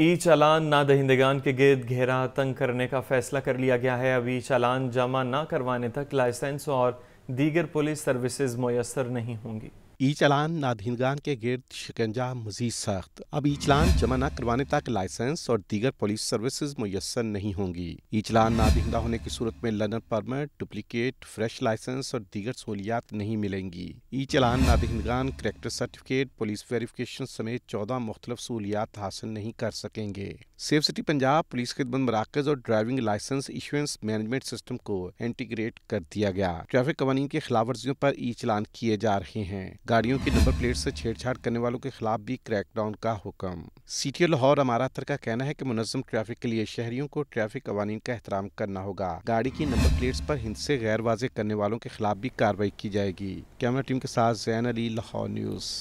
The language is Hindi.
ई चालान ना दहिंदगान के गिर्द घेरा तंग करने का फैसला कर लिया गया है अब ई चालान जमा ना करवाने तक लाइसेंस और दीगर पुलिस सर्विसेज मैसर नहीं होंगी ई चलान नादिनगान के गिरद शिकंजा मजीद सख्त अब ई चलान जमा न करवाने तक लाइसेंस और दीगर पुलिस सर्विसेज मैसर नहीं होंगी ई चलान नादिंदा होने की सूरत में learner permit duplicate fresh license और दीगर सहूलियात नहीं मिलेंगी ई चलान नादिनगान करेक्टर सर्टिफिकेट पुलिस वेरिफिकेशन समेत चौदह मुख्तलिफ सहूलियात हासिल नहीं कर सकेंगे सेफ सिटी पंजाब पुलिस खिदमत मराकज और driving license issuance management system को इंटीग्रेट कर दिया गया ट्रैफिक कवानीन की खिलाफ वर्जियों पर ई चलान किए जा रहे हैं गाड़ियों की नंबर प्लेट से छेड़छाड़ करने वालों के खिलाफ भी क्रैकडाउन का हुक्म सिटी लाहौर अमारातर का कहना है कि मुनजम ट्रैफिक के लिए शहरियों को ट्रैफिक कवानीन का एहतराम करना होगा गाड़ी की नंबर प्लेट्स पर हिंसे गैर वाजे करने वालों के खिलाफ भी कार्रवाई की जाएगी कैमरा टीम के साथ जैन अली लाहौर न्यूज़